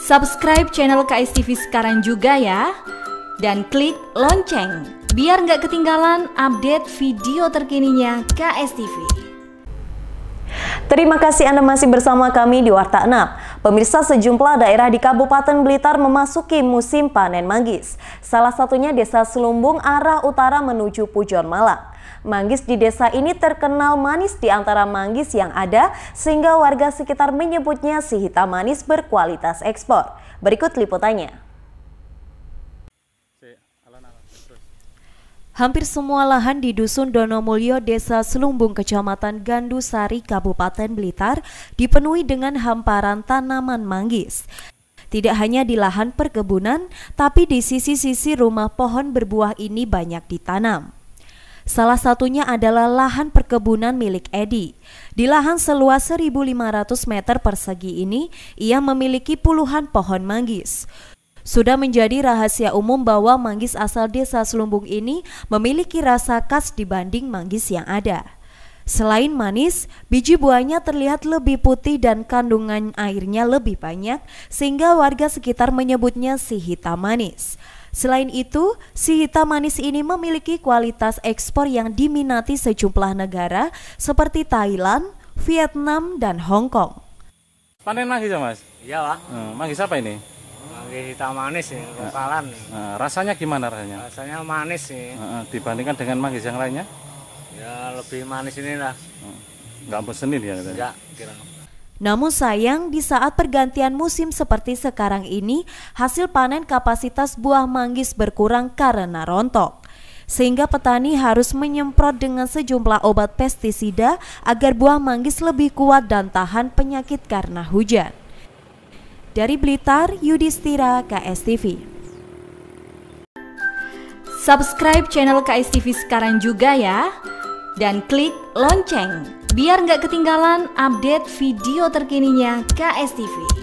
Subscribe channel KSTV sekarang juga ya. Dan klik lonceng, biar nggak ketinggalan update video terkininya KSTV. Terima kasih Anda masih bersama kami di Warta 6. Pemirsa sejumlah daerah di Kabupaten Blitar memasuki musim panen manggis. Salah satunya Desa Selumbung arah utara menuju Pujon Malang. Manggis di desa ini terkenal manis di antara manggis yang ada sehingga warga sekitar menyebutnya si hitam manis berkualitas ekspor. Berikut liputannya. Hampir semua lahan di Dusun Donomulyo, Desa Selumbung, Kecamatan Gandusari, Kabupaten Blitar dipenuhi dengan hamparan tanaman manggis. Tidak hanya di lahan perkebunan, tapi di sisi-sisi rumah pohon berbuah ini banyak ditanam. Salah satunya adalah lahan perkebunan milik Edi. Di lahan seluas 1.500 meter persegi ini, ia memiliki puluhan pohon manggis. Sudah menjadi rahasia umum bahwa manggis asal desa Selumbung ini memiliki rasa khas dibanding manggis yang ada. Selain manis, biji buahnya terlihat lebih putih dan kandungan airnya lebih banyak sehingga warga sekitar menyebutnya si hitam manis. Selain itu, si hitam manis ini memiliki kualitas ekspor yang diminati sejumlah negara seperti Thailand, Vietnam, dan Hong Kong. Panen lagi ya mas? Iya pak. Hmm, eh, manggis apa ini? Manggis hitam manis ya, kumpalan. Eh, nah, eh, rasanya gimana rasanya? Rasanya manis sih. Ya. dibandingkan dengan manggis yang lainnya? Ya lebih manis ini lah. Nggak bosenin ya? Nggak, kira. Namun sayang di saat pergantian musim seperti sekarang ini hasil panen kapasitas buah manggis berkurang karena rontok. Sehingga petani harus menyemprot dengan sejumlah obat pestisida agar buah manggis lebih kuat dan tahan penyakit karena hujan. Dari Blitar, Yudhistira, KSTV. Subscribe channel KSTV sekarang juga ya, dan klik lonceng Biar nggak ketinggalan update video terkininya KSTV.